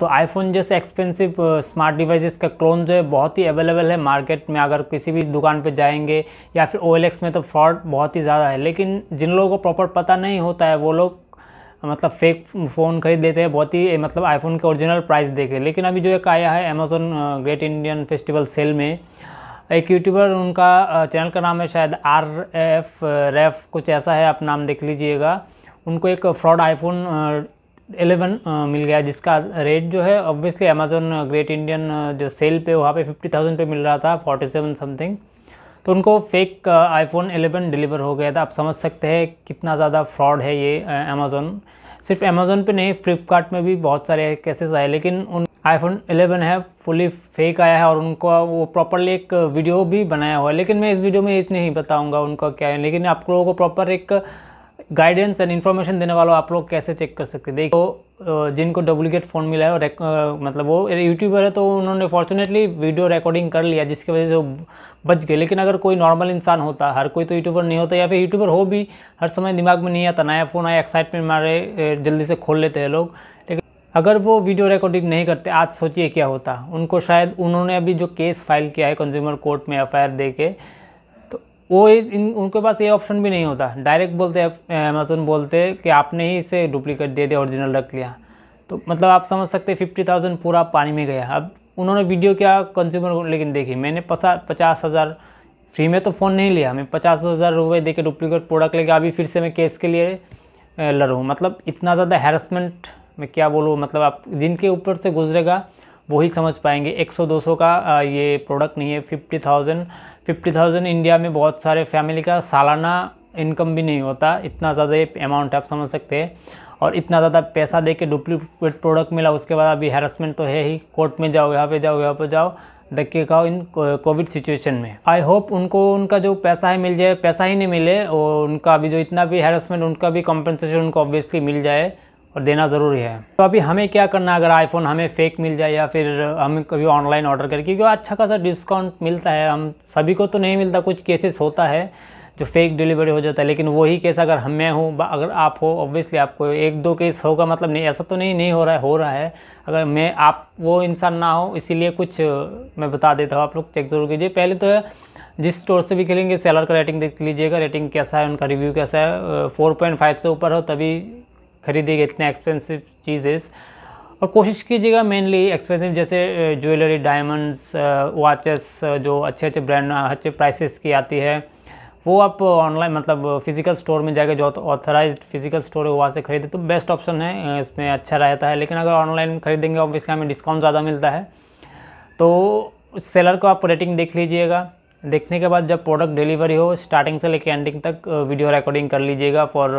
दोस्तों आईफोन जैसे expensive smart devices का क्लोन जो है बहुत ही अवेलेबल है मार्केट में अगर किसी भी दुकान पे जाएंगे या फिर ओ में तो फ्रॉड बहुत ही ज़्यादा है लेकिन जिन लोगों को प्रॉपर पता नहीं होता है वो लोग मतलब फेक फ़ोन खरीद लेते हैं बहुत ही मतलब आईफोन के ओरिजिनल प्राइस देखे लेकिन अभी जो एक आया है Amazon great Indian festival sale में एक यूट्यूबर उनका चैनल का नाम है शायद आर एफ रेफ कुछ ऐसा है आप नाम देख लीजिएगा उनको एक फ्रॉड आईफोन एलेवन मिल गया जिसका रेट जो है ऑब्वियसली अमेजोन ग्रेट इंडियन जो सेल पे वहाँ पे फिफ्टी थाउजेंड पे मिल रहा था फोर्टी सेवन समथिंग तो उनको फेक आईफोन एलेवन डिलीवर हो गया था आप समझ सकते हैं कितना ज़्यादा फ्रॉड है ये अमेज़ोन सिर्फ अमेज़ोन पे नहीं फ्लिपकार्ट में भी बहुत सारे केसेस आए लेकिन उन आईफोन एलेवन है फुली फेक आया है और उनको वो प्रॉपरली एक वीडियो भी बनाया हुआ है लेकिन मैं इस वीडियो में इतने ही बताऊँगा उनका क्या है लेकिन आप लोगों को प्रॉपर एक गाइडेंस एंड इन्फॉर्मेशन देने वालों आप लोग कैसे चेक कर सकते हैं देखो जिनको डुप्लीकेट फ़ोन मिला है और मतलब वो यूट्यूबर है तो उन्होंने फॉर्चुनेटली वीडियो रिकॉर्डिंग कर लिया जिसकी वजह से वो बच गए लेकिन अगर कोई नॉर्मल इंसान होता हर कोई तो यूट्यूबर नहीं होता या फिर यूट्यूबर हो भी हर समय दिमाग में नहीं आता नया फ़ोन आया एक्साइटमेंट मारे जल्दी से खोल लेते हैं लोग लेकिन अगर वो वीडियो रिकॉर्डिंग नहीं करते आज सोचिए क्या होता उनको शायद उन्होंने अभी जो केस फाइल किया है कंज्यूमर कोर्ट में एफ दे के वो इन उनके पास ये ऑप्शन भी नहीं होता डायरेक्ट बोलते अमेजोन बोलते कि आपने ही इसे डुप्लीकेट दे दिया ओरिजिनल रख लिया तो मतलब आप समझ सकते फिफ्टी थाउजेंड पूरा पानी में गया अब उन्होंने वीडियो क्या कंज्यूमर को लेकिन देखी मैंने पचास हज़ार फ्री में तो फ़ोन नहीं लिया मैं पचास हज़ार रुपये दे के डुप्लीकेट प्रोडक्ट लेके अभी फिर से मैं केस के लिए लड़ूँ मतलब इतना ज़्यादा हैरसमेंट मैं क्या बोलूँ मतलब आप जिनके ऊपर से गुजरेगा वही समझ पाएंगे एक सौ का ये प्रोडक्ट नहीं है fifty thousand fifty thousand India में बहुत सारे फैमिली का सालाना इनकम भी नहीं होता इतना ज़्यादा ये अमाउंट आप समझ सकते हैं और इतना ज़्यादा पैसा दे के डुप्लीकेट प्रोडक्ट मिला उसके बाद अभी हेरासमेंट तो है ही कोर्ट में जाओ यहाँ पे जाओ यहाँ पे जाओ धक्के खाओ इन कोविड सिचुएशन में आई होप उनको उनका जो पैसा है मिल जाए पैसा ही नहीं मिले और उनका अभी जो इतना भी हेरासमेंट उनका भी कॉम्पनसेशन उनको ऑब्वियसली मिल जाए और देना ज़रूरी है तो अभी हमें क्या करना अगर आईफोन हमें फेक मिल जाए या फिर हम कभी ऑनलाइन ऑर्डर करें क्योंकि अच्छा खासा डिस्काउंट मिलता है हम सभी को तो नहीं मिलता कुछ केसेस होता है जो फेक डिलीवरी हो जाता है लेकिन वही केस अगर हम मैं हूँ अगर आप हो ऑब्वियसली आपको एक दो केस होगा मतलब नहीं ऐसा तो नहीं नहीं हो रहा है हो रहा है अगर मैं आप वो इंसान ना हो इसीलिए कुछ मैं बता देता हूँ आप लोग चेक जरूर कीजिए पहले तो जिस स्टोर से भी खेलेंगे सेलर का रेटिंग देख लीजिएगा रेटिंग कैसा है उनका रिव्यू कैसा है फोर पॉइंट फाइव से ऊपर हो तभी खरीदेंगे इतने एक्सपेंसिव चीज़ेस और कोशिश कीजिएगा मेनली एक्सपेंसिव जैसे ज्वेलरी डायमंड्स वॉचेस जो अच्छे अच्छे ब्रांड अच्छे प्राइसेस की आती है वो आप ऑनलाइन मतलब फ़िज़िकल स्टोर में जाकर जो ऑथराइज फ़िज़िकल स्टोर है वहाँ से खरीदे तो बेस्ट ऑप्शन है इसमें अच्छा रहता है लेकिन अगर ऑनलाइन खरीदेंगे ऑब्वियसली हमें डिस्काउंट ज़्यादा मिलता है तो सेलर को आप रेटिंग देख लीजिएगा देखने के बाद जब प्रोडक्ट डिलीवरी हो स्टार्टिंग से लेकर एंडिंग तक वीडियो रिकॉर्डिंग कर लीजिएगा for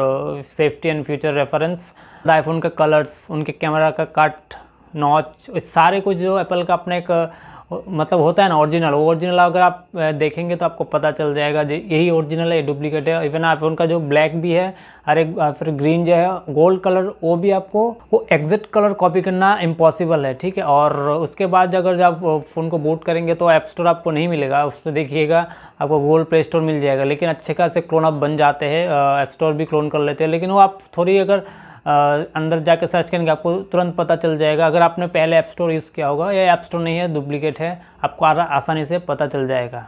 safety and future reference iPhone के कलर्स उनके कैमरा का कट नॉच सारे कुछ जो एप्पल का अपने एक मतलब होता है ना ओरिजिनल ओरिजिनल अगर आप देखेंगे तो आपको पता चल जाएगा जो यही ओरिजिनल है डुप्लीकेट है इवन आप उनका जो ब्लैक भी है और एक फिर ग्रीन जो है गोल्ड कलर वो भी आपको वो एग्जैक्ट कलर कॉपी करना इम्पॉसिबल है ठीक है और उसके बाद अगर जब आप फ़ोन को बूट करेंगे तो ऐप स्टोर आपको नहीं मिलेगा उस पर देखिएगा आपको गूगल प्ले स्टोर मिल जाएगा लेकिन अच्छे खासे क्लोन आप बन जाते हैं ऐप स्टोर भी क्लोन कर लेते हैं लेकिन वो आप थोड़ी अगर अंदर जाकर सर्च करेंगे आपको तुरंत पता चल जाएगा अगर आपने पहले ऐप स्टोर यूज़ किया होगा या ऐप स्टोर नहीं है डुप्लीकेट है आपको आसानी से पता चल जाएगा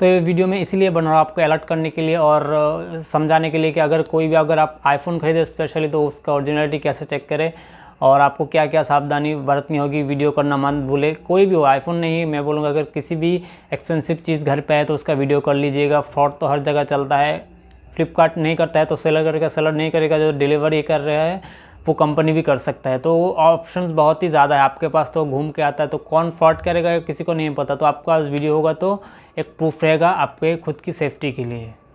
तो ये वीडियो में इसीलिए बना रहा हूँ आपको अलर्ट करने के लिए और समझाने के लिए कि अगर कोई भी अगर आप आईफोन खरीदे स्पेशली तो उसका ओरिजिनलिटी कैसे चेक करें और आपको क्या क्या सावधानी बरतनी होगी वीडियो करना मत भूले कोई भी हो आईफोन नहीं मैं बोलूँगा अगर किसी भी एक्सपेंसिव चीज़ घर पे है तो उसका वीडियो कर लीजिएगा फ्रॉड तो हर जगह चलता है फ्लिपकार्ट नहीं करता है तो सेलर करेगा सेलर नहीं करेगा जो डिलीवरी कर रहा है वो कंपनी भी कर सकता है तो ऑप्शंस बहुत ही ज़्यादा है आपके पास तो घूम के आता है तो कौन फ्रॉड करेगा किसी को नहीं पता तो आपका वीडियो होगा तो एक प्रूफ रहेगा आपके खुद की सेफ्टी के लिए